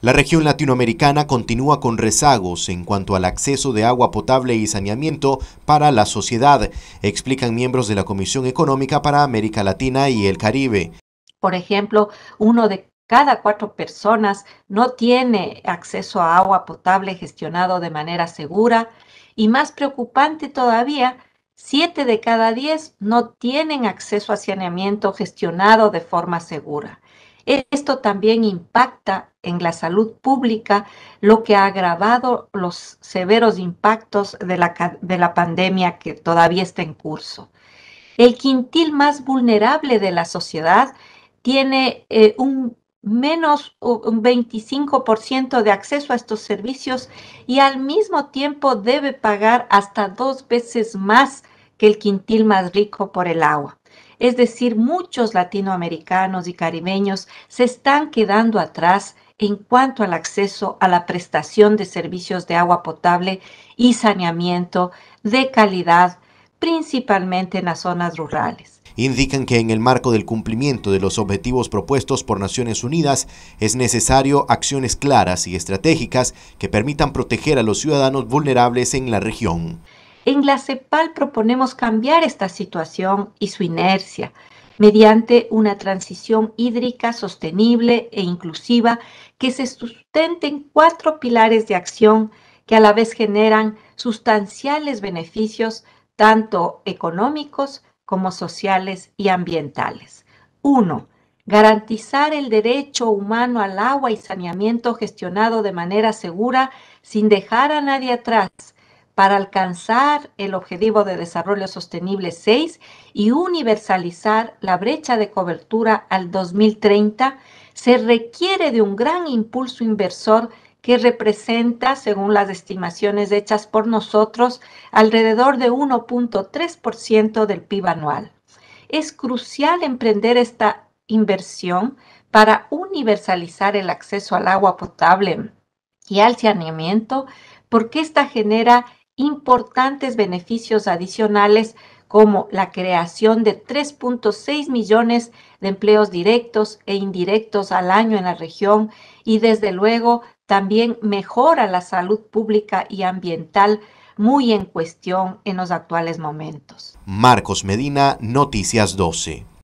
La región latinoamericana continúa con rezagos en cuanto al acceso de agua potable y saneamiento para la sociedad, explican miembros de la Comisión Económica para América Latina y el Caribe. Por ejemplo, uno de cada cuatro personas no tiene acceso a agua potable gestionado de manera segura y más preocupante todavía, siete de cada diez no tienen acceso a saneamiento gestionado de forma segura. Esto también impacta en la salud pública, lo que ha agravado los severos impactos de la, pandemia que todavía está en curso. El quintil más vulnerable de la sociedad tiene eh, un menos un 25% de acceso a estos servicios y al mismo tiempo debe pagar hasta dos veces más que el quintil más rico por el agua es decir, muchos latinoamericanos y caribeños se están quedando atrás en cuanto al acceso a la prestación de servicios de agua potable y saneamiento de calidad, principalmente en las zonas rurales indican que en el marco del cumplimiento de los objetivos propuestos por Naciones Unidas es necesario acciones claras y estratégicas que permitan proteger a los ciudadanos vulnerables en la región. En la CEPAL proponemos cambiar esta situación y su inercia mediante una transición hídrica sostenible e inclusiva que se sustente en cuatro pilares de acción que a la vez generan sustanciales beneficios tanto económicos como sociales y ambientales. Uno, Garantizar el derecho humano al agua y saneamiento gestionado de manera segura sin dejar a nadie atrás para alcanzar el objetivo de desarrollo sostenible 6 y universalizar la brecha de cobertura al 2030, se requiere de un gran impulso inversor que representa, según las estimaciones hechas por nosotros, alrededor de 1.3% del PIB anual. Es crucial emprender esta inversión para universalizar el acceso al agua potable y al saneamiento porque esta genera importantes beneficios adicionales como la creación de 3.6 millones de empleos directos e indirectos al año en la región y desde luego también mejora la salud pública y ambiental muy en cuestión en los actuales momentos. Marcos Medina, Noticias 12.